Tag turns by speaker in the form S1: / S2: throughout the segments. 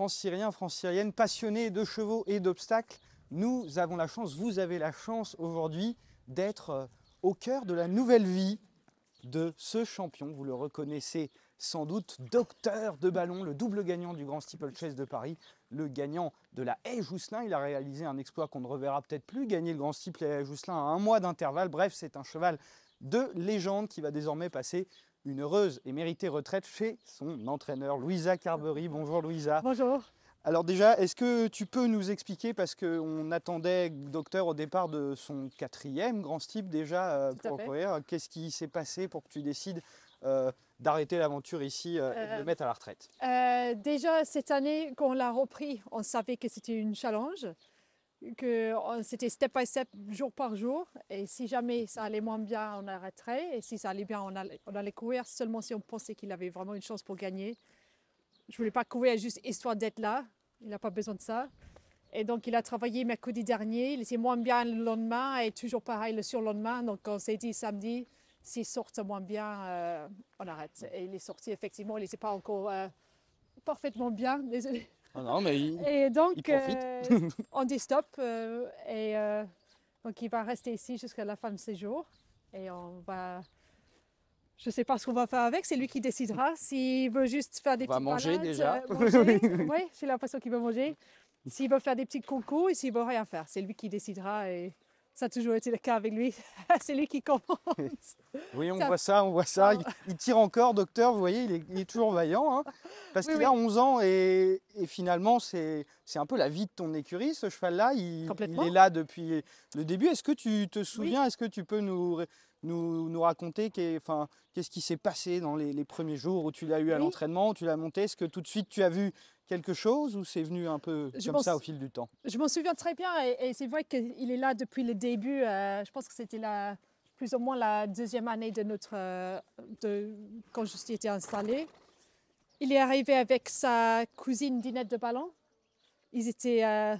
S1: france Syrien, france passionnés de chevaux et d'obstacles, nous avons la chance, vous avez la chance aujourd'hui d'être euh, au cœur de la nouvelle vie de ce champion. Vous le reconnaissez sans doute, docteur de ballon, le double gagnant du Grand Steeplechase de Paris, le gagnant de la Haie Jousselin. Il a réalisé un exploit qu'on ne reverra peut-être plus, gagner le Grand Steeple et la Jousselin à un mois d'intervalle. Bref, c'est un cheval de légende qui va désormais passer une heureuse et méritée retraite chez son entraîneur Louisa Carbery. Bonjour Louisa. Bonjour. Alors déjà, est-ce que tu peux nous expliquer, parce qu'on attendait Docteur au départ de son quatrième grand style déjà euh, pour courir, qu'est-ce qui s'est passé pour que tu décides euh, d'arrêter l'aventure ici euh, et de le mettre à
S2: la retraite Déjà, cette année, qu'on l'a repris, on savait que c'était une challenge que euh, c'était step by step, jour par jour. Et si jamais ça allait moins bien, on arrêterait. Et si ça allait bien, on allait, on allait courir seulement si on pensait qu'il avait vraiment une chance pour gagner. Je voulais pas courir juste histoire d'être là. Il n'a pas besoin de ça. Et donc, il a travaillé mercredi dernier. Il était moins bien le lendemain et toujours pareil le surlendemain. Donc, on s'est dit samedi, s'il sort moins bien, euh, on arrête. Et il est sorti, effectivement. Il n'était pas encore euh, parfaitement bien. Désolé. Ah non, mais et donc, euh, on dit stop. Euh, et euh, donc, il va rester ici jusqu'à la fin de ses jours. Et on va. Je ne sais pas ce qu'on va faire avec. C'est lui qui décidera. S'il veut juste faire des on petites va manger déjà. oui, j'ai l'impression qu'il veut manger. S'il veut faire des petits concours et s'il veut rien faire, c'est lui qui décidera. Et ça a toujours été le cas avec lui. c'est lui qui commence.
S1: oui, on voit ça, on voit ça. Il, tire encore, docteur, vous voyez, il est, toujours vaillant. Hein, parce qu'il a 11 ans et, finalement, c'est un peu la vie de ton écurie, ce cheval-là. Il, est là depuis le début. Est-ce que tu te souviens, est-ce que tu peux nous, nous, raconter qu'est-ce qui s'est passé dans les, les, premiers jours où tu l'as eu à l'entraînement, tu l'as monté Est-ce que tout de suite tu as vu quelque chose ou c'est venu un peu comme ça au fil du temps
S2: Je m'en souviens très bien et, c'est vrai qu'il est là depuis le début. Euh, je pense que c'était la, plus ou moins la deuxième année de notre, euh, de, quand je suis été installée. Il est arrivé avec sa cousine Dinette de Ballon. Ils étaient euh,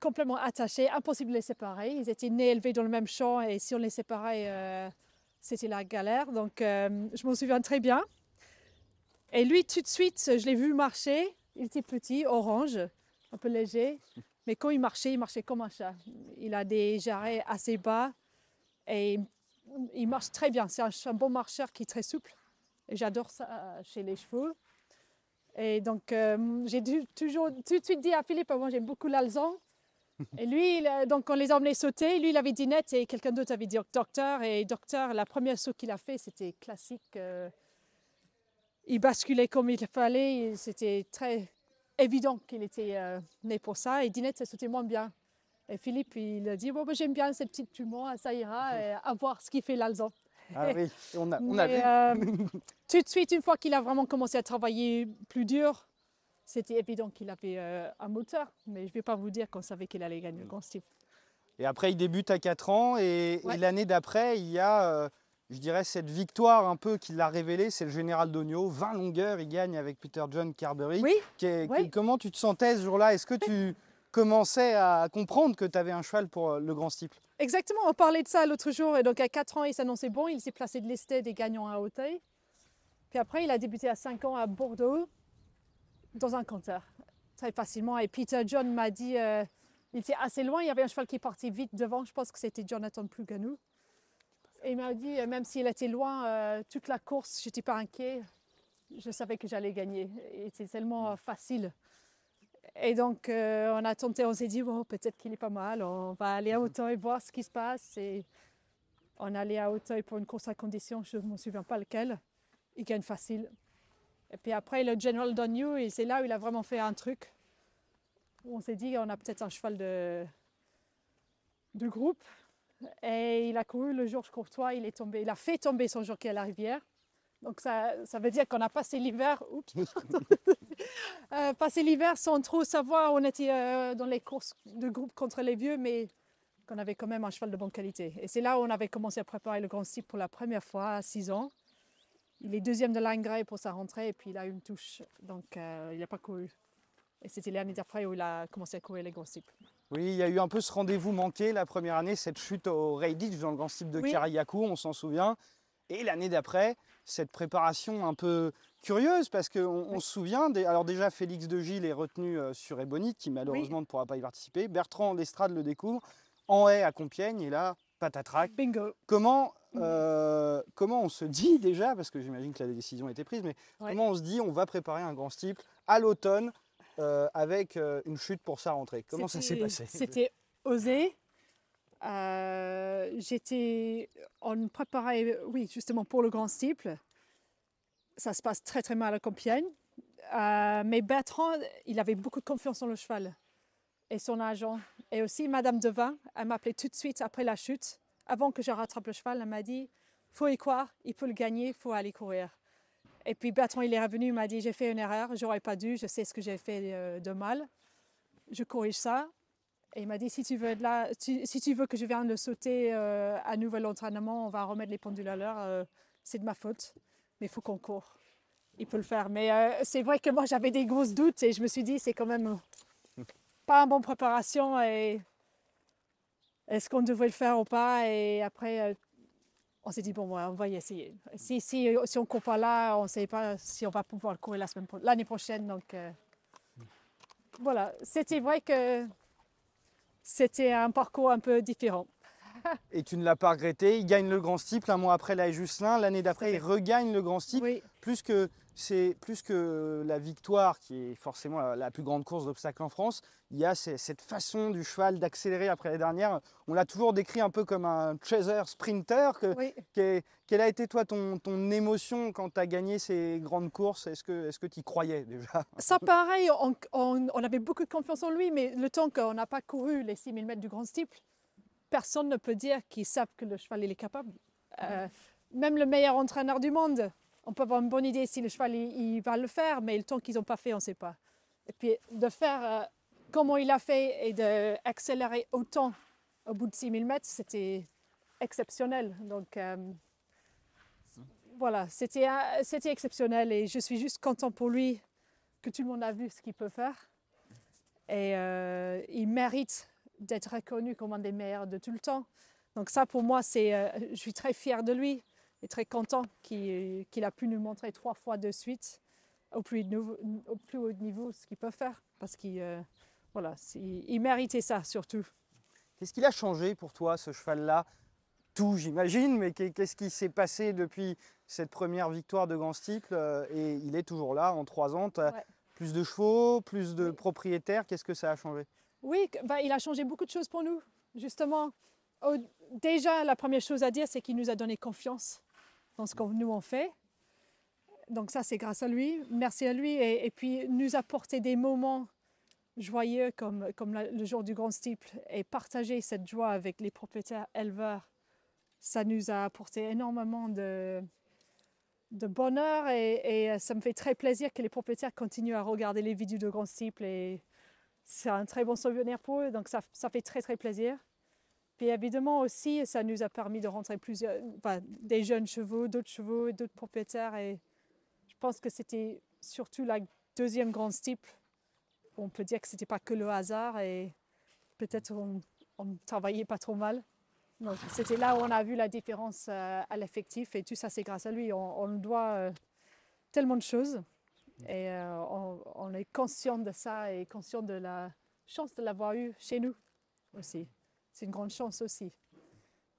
S2: complètement attachés, impossible de les séparer. Ils étaient nés, élevés dans le même champ et si on les séparait, c'était la galère. Donc je m'en souviens très bien. Et lui, tout de suite, je l'ai vu marcher il était petit, orange, un peu léger. Mais quand il marchait, il marchait comme un chat. Il a des jarrets assez bas et il marche très bien. C'est un, bon marcheur qui est très souple. Et j'adore ça euh, chez les chevaux. Et donc, euh, j'ai toujours tout de suite dit à Philippe, moi j'aime beaucoup l'Alzan. Et lui, donc on les a emmenés sauter. Lui, il avait dit net et quelqu'un d'autre avait dit docteur. Et docteur, la première saut qu'il a fait, c'était classique. Euh, il basculait comme il fallait. C'était très évident qu'il était euh, né pour ça. Et Dinette, ça moins bien. Et Philippe, il a dit bon, ben, j'aime bien cette petite humour, hein, ça ira, mhm. et voir ce qu'il fait l'alzan. Ah oui,
S1: on euh,
S2: tout de suite, une fois qu'il a vraiment commencé à travailler plus dur, c'était évident qu'il avait euh, un moteur, mais je ne vais pas vous dire qu'on savait qu'il allait gagner le Grand
S1: Et après, il débute à 4 ans et, et l'année d'après, il y a je dirais cette victoire un peu qui l'a révélée, c'est le général Donio. 20 longueurs, il gagne avec Peter John Carberry. Oui, comment tu te sentais ce jour-là Est-ce que tu commençais à comprendre que tu avais un cheval pour euh, le grand style
S2: Exactement, on parlait de ça l'autre jour, et donc à 4 ans il s'annonçait bon, il s'est placé de l'esté des gagnants à Hauteuil. Puis après il a débuté à 5 ans à Bordeaux, dans un canter très facilement. Et Peter John m'a dit, euh, il était assez loin, il y avait un cheval qui partait vite devant, je pense que c'était Jonathan Pluganou il m'a dit, euh, même s'il était loin, euh, toute la course, je n'étais pas inquiet. Je savais que j'allais gagner. C'était tellement mm. facile. Et donc, euh, on a tenté, on s'est dit, oh, peut-être qu'il est pas mal, on va aller à Hauteuil mm-hmm. voir ce qui se passe. Et on allait à Hauteuil pour une course à condition, je ne me souviens pas lequel. Il gagne facile. Et puis après, le General Don et c'est là où il a vraiment fait un truc. on s'est dit, on a peut-être un cheval de, de groupe et il a couru le jour Courtois, il est tombé, il a fait tomber son jockey à la rivière. Donc ça, ça veut dire qu'on a passé l'hiver, euh, passé l'hiver sans trop savoir. On était euh, dans les courses de groupe contre les vieux, mais qu'on avait quand même un cheval de bonne qualité. Et c'est là où on avait commencé à préparer le Grand Cible pour la première fois à 6 ans. Il est deuxième de l'Ingrès pour sa rentrée et puis il a eu une touche, donc euh, il n'a pas couru. Et c'était l'année d'après où il a commencé à courir les Grand Cibles.
S1: Oui, il y a eu un peu ce rendez-vous manqué la première année, cette chute au Reyditch dans le grand style de oui. on s'en souvient. Et l'année d'après, cette préparation un peu curieuse, parce qu'on on se souvient, alors déjà Félix de Gilles est retenu euh, sur Ebonite, qui malheureusement ne pourra pas y participer. Bertrand Lestrade le découvre, en haie à Compiègne, et là, patatrac. Bingo. Comment, mmh. euh, comment on se dit déjà, parce que j'imagine que la décision a été prise, mais comment on se dit on va préparer un grand style à l'automne euh, avec euh, une chute pour sa rentrée. Comment ça s'est passé C'était
S2: osé. Euh, j'étais. en préparait, oui, justement pour le Grand Steeple. Ça se passe très très mal à Compiègne. mais Bertrand, il avait beaucoup de confiance en le cheval et son agent. Et aussi Madame Devin, elle m'a appelé tout de suite après la chute. Avant que je rattrape le cheval, elle m'a dit faut y croire, il peut le gagner, faut aller courir. Et puis Bertrand, il est revenu, il m'a dit, j'ai fait une erreur, j'aurais pas dû, je sais ce que j'ai fait euh, de mal. Je corrige ça. Et il m'a dit, si tu veux, là, si tu veux que je vienne le sauter euh, à nouveau nouvel entraînement, on va remettre les pendules à l'heure, euh, c'est de ma faute, mais il faut qu'on court. Il peut le faire. Mais c'est vrai que moi, j'avais des grosses doutes et je me suis dit, c'est quand même pas une bonne préparation et est-ce qu'on devrait le faire ou pas Et après, on s'est dit, bon, on va y essayer. Si, si, si on ne court pas là, on ne sait pas si on va pouvoir courir l'année prochaine. Donc, euh, voilà, c'était vrai que c'était un parcours un peu différent.
S1: Et tu ne l'as pas regretté. Il gagne le Grand Steeple un mois après la Jusselin. L'année d'après, il regagne le Grand Steeple. Oui. Plus que c'est plus que la victoire, qui est forcément la, plus grande course d'obstacles en France, il y a cette façon du cheval d'accélérer après les dernières. On l'a toujours décrit un peu comme un chaser sprinter. Que, quelle a été toi ton, émotion quand tu as gagné ces grandes courses Est-ce que tu y croyais déjà
S2: Ça pareil, on, avait beaucoup de confiance en lui, mais le temps qu'on n'a pas couru les 6000 mètres du Grand Steeple, personne ne peut dire qu'ils savent que le cheval est capable. Euh, même le meilleur entraîneur du monde on peut avoir une bonne idée si le cheval il, va le faire, mais le temps qu'ils n'ont pas fait, on ne sait pas. Et puis de faire euh, comment il a fait et d'accélérer autant au bout de 6000 mètres, c'était exceptionnel. Donc euh, voilà, euh, c'était exceptionnel et je suis juste content pour lui que tout le monde a vu ce qu'il peut faire. Et il mérite d'être reconnu comme un des meilleurs de tout le temps. Donc ça, pour moi, c'est, je suis très fière de lui est très content qu'il a pu nous montrer trois fois de suite au plus, au plus haut niveau ce qu'il peut faire. Parce qu'il euh, voilà, il méritait ça surtout. Qu'est-ce qu'il
S1: a changé pour toi, ce cheval-là Tout, j'imagine, mais qu'est-ce qui s'est passé depuis cette première victoire de Grand style euh, Et il est toujours là en trois ans. Plus de chevaux, plus de propriétaires. Qu'est-ce que ça a changé
S2: Oui, bah, il a changé beaucoup de choses pour nous, justement. Déjà, la première chose à dire, c'est qu'il nous a donné confiance ce que nous on fait. Donc ça, c'est grâce à lui. Merci à lui. Et, puis, nous apporter des moments joyeux comme, comme le jour du Grand Steeple et partager cette joie avec les propriétaires éleveurs, ça nous a apporté énormément de, de bonheur et, euh, ça me fait très plaisir que les propriétaires continuent à regarder les vidéos de Grand Steeple et c'est un très bon souvenir pour eux. Donc ça, ça fait très très plaisir. Et évidemment aussi, ça nous a permis de rentrer plusieurs, des jeunes chevaux, d'autres chevaux, d'autres propriétaires. Et je pense que c'était surtout la deuxième grande stipe. On peut dire que ce c'était pas que le hasard et peut-être on, ne travaillait pas trop mal. C'était là où on a vu la différence euh, à l'effectif et tout ça, c'est grâce à lui. On, on doit euh, tellement de choses et euh, on, on est conscient de ça et conscient de la chance de l'avoir eu chez nous aussi c'est une grande chance aussi.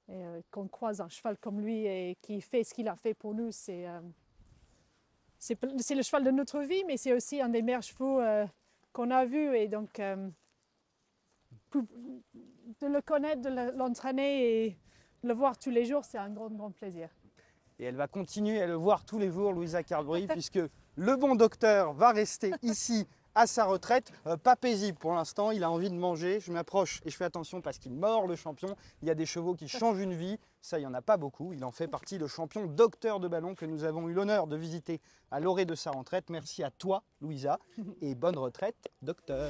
S2: Euh, qu'on croise un cheval comme lui et qui fait ce qu'il a fait pour nous, c'est, euh, le cheval de notre vie, mais c'est aussi un des meilleurs chevaux euh, qu'on a vu. Et donc, de le connaître, de l'entraîner et le voir tous les jours, c'est un grand, grand plaisir.
S1: Et elle va continuer à le voir tous les jours, Louisa Carbry, puisque le bon docteur va rester ici à sa retraite, euh, pas paisible pour l'instant, il a envie de manger, je m'approche et je fais attention parce qu'il mord le champion, il y a des chevaux qui changent une vie, ça il n'y en a pas beaucoup, il en fait partie le champion docteur de ballon que nous avons eu l'honneur de visiter à l'orée de sa retraite, merci à toi Louisa et bonne retraite docteur